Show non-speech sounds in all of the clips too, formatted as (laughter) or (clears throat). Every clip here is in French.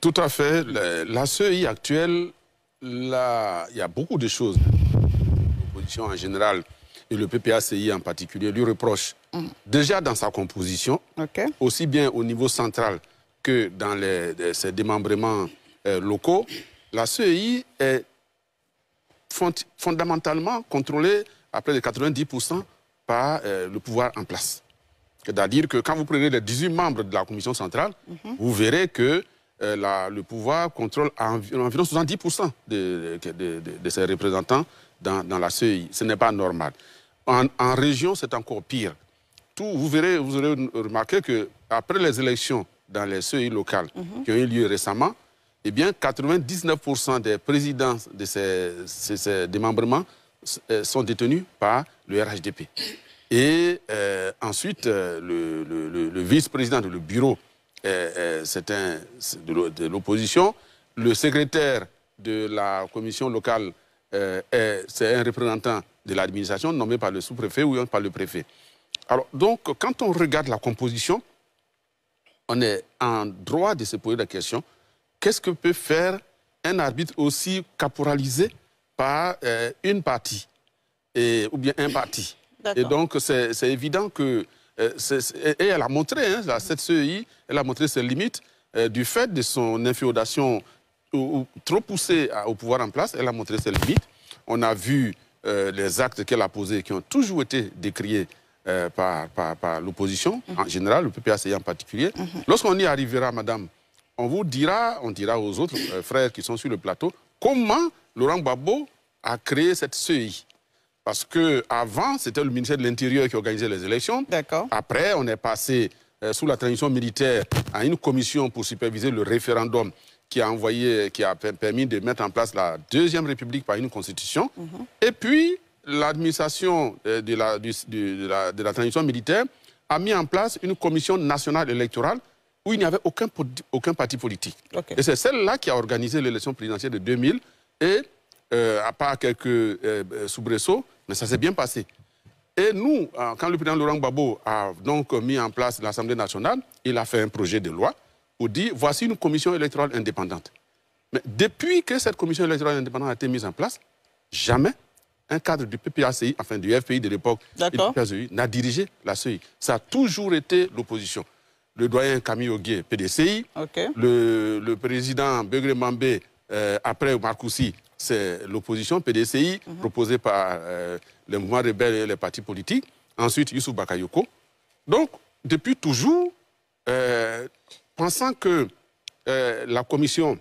Tout à fait. La, CEI actuelle, il y a beaucoup de choses. L'opposition en général et le PPACI en particulier lui reproche mm. déjà dans sa composition, aussi bien au niveau central que dans ses démembrements euh, locaux, la CEI est fondamentalement contrôlée à près de 90% par euh, le pouvoir en place. C'est-à-dire que quand vous prenez les 18 membres de la commission centrale, mm-hmm. vous verrez que euh, le pouvoir contrôle environ 70% de, ses représentants dans, la CEI. Ce n'est pas normal. En, région, c'est encore pire. vous aurez remarqué qu'après les élections dans les CEI locales mhm. qui ont eu lieu récemment, eh bien, 99% des présidents de ces, démembrements euh, sont détenus par le RHDP. Et euh, ensuite, le, vice-président, le bureau euh, euh, c'est de l'opposition. Le secrétaire de la commission locale, euh, c'est un représentant de l'administration nommé par le sous-préfet ou par le préfet. Alors, donc, quand on regarde la composition, on est en droit de se poser la question qu'est-ce que peut faire un arbitre aussi caporalisé par une partie ou bien un parti Et donc, c'est évident que euh, et elle a montré, hein, cette CEI, elle a montré ses limites euh, du fait de son inféodation trop poussée au pouvoir en place, elle a montré ses limites. On a vu euh, les actes qu'elle a posés qui ont toujours été décriés par, l'opposition, mhm. en général, le PPACI en particulier. Mhm. Lorsqu'on y arrivera, madame, on vous dira, on dira aux autres frères qui sont sur le plateau, comment Laurent Gbagbo a créé cette CEI. Parce qu'avant, c'était le ministère de l'Intérieur qui organisait les élections. Après, on est passé euh, sous la transition militaire à une commission pour superviser le référendum qui a permis de mettre en place la deuxième République par une constitution. Mhm. Et puis, l'administration euh, de, la, transition militaire a mis en place une commission nationale électorale où il n'y avait aucun, parti politique. Et c'est celle-là qui a organisé l'élection présidentielle de 2000 et, euh, à part quelques soubresauts, mais ça s'est bien passé. Et nous, euh, quand le président Laurent Gbagbo a donc mis en place l'Assemblée nationale, il a fait un projet de loi où dit voici une commission électorale indépendante. Mais depuis que cette commission électorale indépendante a été mise en place, jamais un cadre du PPACI, enfin du FPI de l'époque, n'a dirigé la CEI. Ça a toujours été l'opposition. Le doyen Camille Ogué, PDCI, le, président Begré Mambé, euh, après Marcoussi, c'est l'opposition PDCI mhm. proposée par euh, les mouvements rebelles et les partis politiques. Ensuite, Youssouf Bakayoko. Donc, depuis toujours, euh, pensant que euh, la commission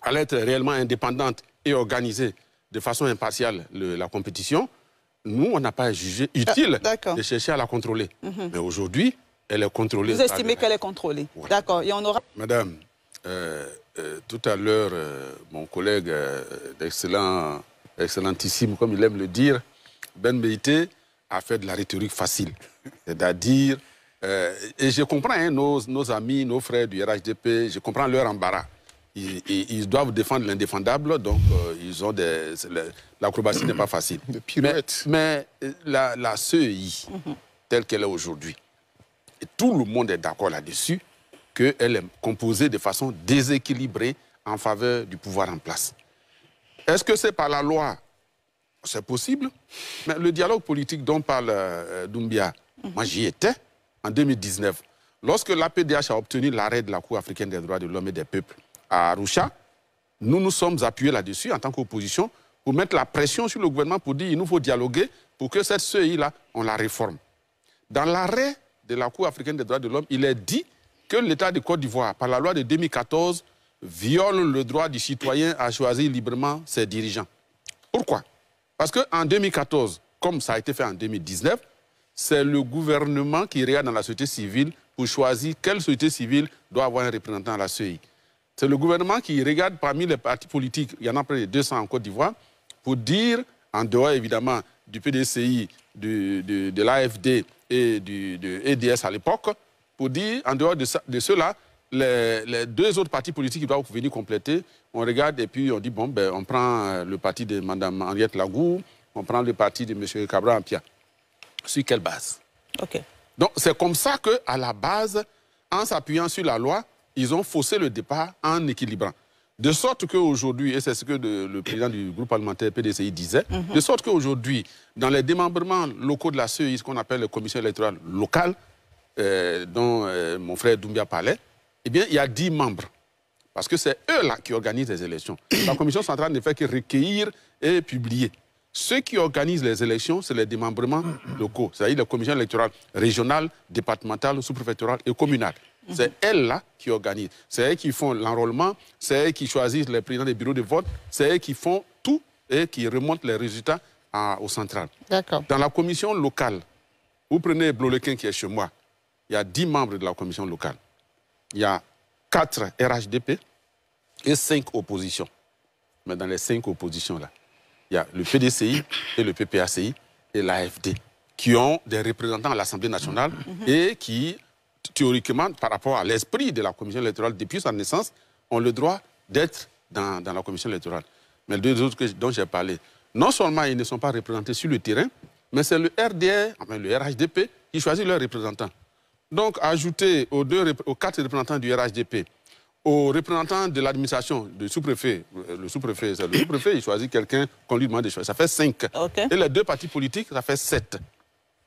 allait être réellement indépendante et organiser de façon impartiale la compétition, nous, on n'a pas jugé ah, utile de chercher à la contrôler. Mhm. Mais aujourd'hui, elle est contrôlée. Vous estimez qu'elle est contrôlée. D'accord. Et on aura... Madame, euh, tout à l'heure, euh, mon collègue euh, excellent, excellentissime, comme il aime le dire, Ben Meïté, a fait de la rhétorique facile. (laughs) C'est-à-dire, et je comprends hein, nos, amis, nos frères du RHDP, je comprends leur embarras. Ils, ils, doivent défendre l'indéfendable, donc ils ont des. L'acrobatie n'est pas facile. (clears throat) Mais, la, la CEI, mhm. telle qu'elle est aujourd'hui, et tout le monde est d'accord là-dessus, qu'elle est composée de façon déséquilibrée en faveur du pouvoir en place. Est-ce que c'est par la loi C'est possible. Mais le dialogue politique dont parle euh, Dumbia, moi j'y étais en 2019. Lorsque l'APDH a obtenu l'arrêt de la Cour africaine des droits de l'homme et des peuples à Arusha, nous nous sommes appuyés là-dessus en tant qu'opposition pour mettre la pression sur le gouvernement pour dire il nous faut dialoguer pour que cette CEI-là, on la réforme. Dans l'arrêt de la Cour africaine des droits de l'homme, il est dit que l'État de Côte d'Ivoire, par la loi de 2014, viole le droit du citoyen à choisir librement ses dirigeants. Pourquoi Parce qu'en 2014, comme ça a été fait en 2019, c'est le gouvernement qui regarde dans la société civile pour choisir quelle société civile doit avoir un représentant à la CEI. C'est le gouvernement qui regarde parmi les partis politiques, il y en a près de 200 en Côte d'Ivoire, pour dire, en dehors évidemment du PDCI, de l'AFD et du de EDS à l'époque, pour dire, en dehors de, cela, les, deux autres partis politiques qui doivent venir compléter, on regarde et puis on dit, bon, ben, on prend euh, le parti de Mme Henriette Lagou, on prend le parti de M. Cabra Ampia. Sur quelle base OK. Donc, c'est comme ça qu'à la base, en s'appuyant sur la loi, ils ont faussé le départ en équilibrant. De sorte qu'aujourd'hui, et c'est ce que le, président du groupe parlementaire PDCI disait, mhm. de sorte qu'aujourd'hui, dans les démembrements locaux de la CEI, ce qu'on appelle les commissions électorales locales, euh, dont euh, mon frère Doumbia parlait, eh bien, il y a dix membres. Parce que c'est eux-là qui organisent les élections. La (coughs) Commission centrale ne fait que recueillir et publier. Ceux qui organisent les élections, c'est les démembrements (coughs) locaux, c'est-à-dire les commissions électorales régionales, départementales, sous-préfectorales et communales. Mhm. C'est elles-là qui organisent. C'est elles qui font l'enrôlement, c'est elles qui choisissent les présidents des bureaux de vote, c'est elles qui font tout et qui remontent les résultats au central. centrales. Dans la commission locale, vous prenez Blolequin qui est chez moi, il y a 10 membres de la commission locale. Il y a 4 RHDP et 5 oppositions. Mais dans les 5 oppositions-là, il y a le PDCI et le PPACI et l'AFD qui ont des représentants à l'Assemblée nationale mhm. et qui, théoriquement, par rapport à l'esprit de la commission électorale depuis sa naissance, ont le droit d'être dans, la commission électorale. Mais les deux autres dont j'ai parlé, non seulement ils ne sont pas représentés sur le terrain, mais c'est le RDR, le RHDP, qui choisit leurs représentants. Donc, ajouter aux, quatre représentants du RHDP, aux représentants de l'administration, du sous-préfet, euh, le sous-préfet, le sous-préfet, il choisit quelqu'un qu'on lui demande de choisir. Ça fait cinq. Et les deux partis politiques, ça fait sept.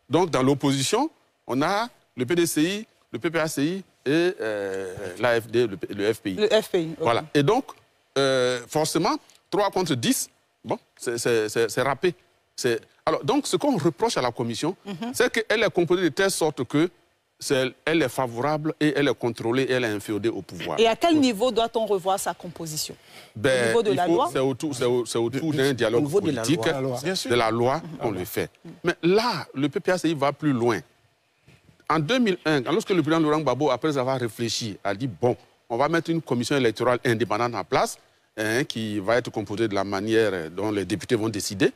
Donc, dans l'opposition, on a le PDCI, le PPACI et euh, l'AFD, le, FPI. Le FPI. Voilà. Et donc, euh, forcément, 3 contre 10, bon, c'est râpé. Alors, donc, ce qu'on reproche à la Commission, mm-hmm. c'est qu'elle est composée de telle sorte que elle est favorable et elle est contrôlée elle est inféodée au pouvoir. Et à quel niveau doit-on revoir sa composition Au niveau de la loi C'est autour, d'un dialogue politique, de la loi, on le fait. Mais là, le PPACI va plus loin. En 2001, lorsque le président Laurent Gbagbo, après avoir réfléchi, a dit bon, on va mettre une commission électorale indépendante en place hein, qui va être composée de la manière dont les députés vont décider.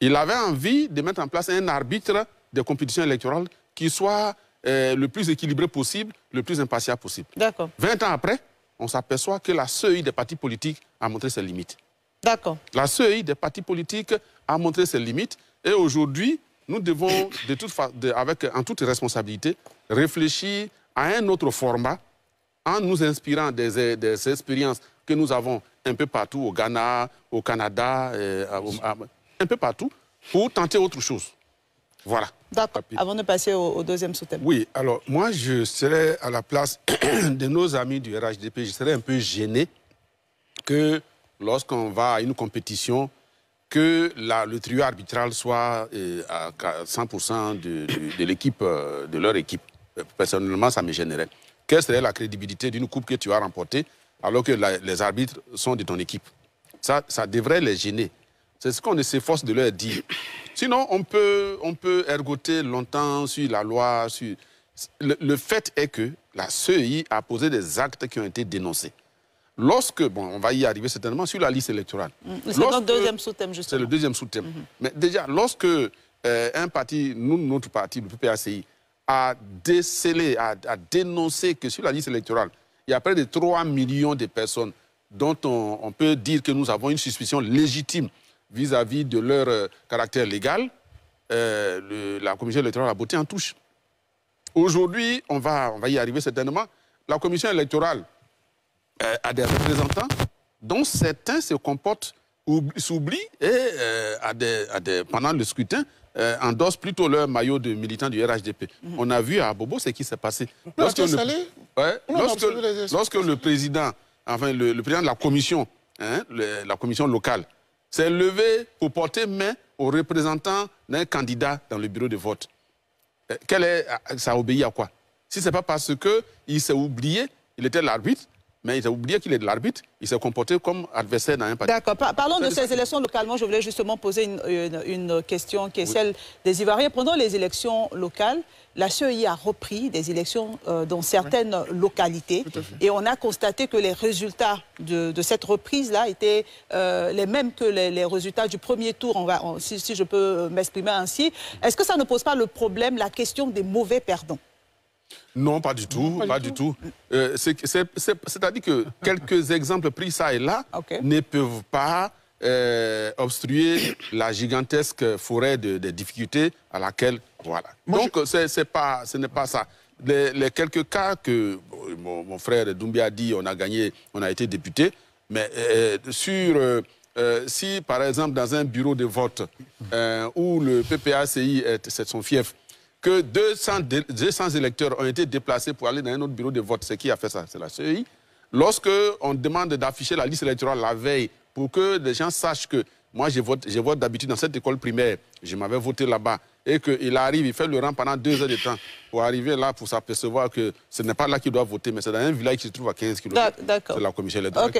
Il avait envie de mettre en place un arbitre de compétitions électorales qui soit euh, le plus équilibré possible, le plus impartial possible. D'accord. 20 ans après, on s'aperçoit que la seuil des partis politiques a montré ses limites. D'accord. La seuil des partis politiques a montré ses limites et aujourd'hui, nous devons, de toute avec, en toute responsabilité, réfléchir à un autre format en nous inspirant des, expériences que nous avons un peu partout, au Ghana, au Canada, euh, un peu partout, pour tenter autre chose. Voilà. D'accord. Avant de passer au, deuxième sous-thème. Oui, alors moi, je serais à la place (clears throat) de nos amis du RHDP, je serais un peu gêné que lorsqu'on va à une compétition, que le trio arbitral soit euh, à 100% de, l'équipe, euh, de leur équipe. Euh, personnellement, ça me gênerait. Quelle serait la crédibilité d'une coupe que tu as remportée alors que les arbitres sont de ton équipe ça, ça devrait les gêner. C'est ce qu'on s'efforce de leur dire. Sinon, on peut, ergoter longtemps sur la loi. Sur... Le, fait est que la CEI a posé des actes qui ont été dénoncés lorsque, bon, on va y arriver certainement sur la liste électorale. Mm, c'est notre deuxième sous-thème, justement. C'est le deuxième sous-thème. Mm-hmm. Mais déjà, lorsque euh, un parti, nous, notre parti, le PPACI, a décelé, a, dénoncé que sur la liste électorale, il y a près de 3 millions de personnes dont on peut dire que nous avons une suspicion légitime vis-à-vis de leur euh, caractère légal, euh, la commission électorale a beauté en touche. Aujourd'hui, on va, on va y arriver certainement. La commission électorale euh, a des représentants dont certains se comportent, s'oublient et des, pendant le scrutin endossent plutôt leur maillot de militant du RHDP. Mhm. On a vu à Bobo ce qui s'est passé. lorsque, le, président, enfin de la commission, hein, la commission locale, s'est levé pour porter main au représentant d'un candidat dans le bureau de vote. Euh, Quel est, euh, ça obéit à quoi Si ce n'est pas parce qu'il s'est oublié, il était l'arbitre, mais il a oublié qu'il est de l'arbitre. Il s'est comporté comme adversaire dans un parti. D'accord. parlons de ces élections localement. je voulais justement poser une, question qui est celle des Ivoiriens. Pendant les élections locales, la CEI a repris des élections euh, dans certaines localités. Et on a constaté que les résultats de, cette reprise-là étaient euh, les mêmes que les, résultats du premier tour, on va, si je peux m'exprimer ainsi. Est-ce que ça ne pose pas le problème, la question des mauvais perdants non, pas du tout, pas, du tout. Euh, c'est-à-dire que (laughs) quelques exemples pris ça et là ne peuvent pas euh, obstruer la gigantesque forêt de, difficultés à laquelle voilà. Donc c'est pas, ce n'est pas ça. Les, quelques cas que mon, frère Doumbia a dit, on a gagné, on a été député, mais euh, sur si par exemple dans un bureau de vote où le PPACI est, est son fief, que 200, 200, électeurs ont été déplacés pour aller dans un autre bureau de vote. C'est qui a fait ça C'est la CEI. Lorsque on demande d'afficher la liste électorale la veille pour que les gens sachent que moi, je vote, je vote d'habitude dans cette école primaire, je m'avais voté là-bas, et qu'il arrive, il fait le rang pendant deux heures de temps pour arriver là, pour s'apercevoir que ce n'est pas là qu'il doit voter, mais c'est dans un village qui se trouve à 15 km. la commission électorale.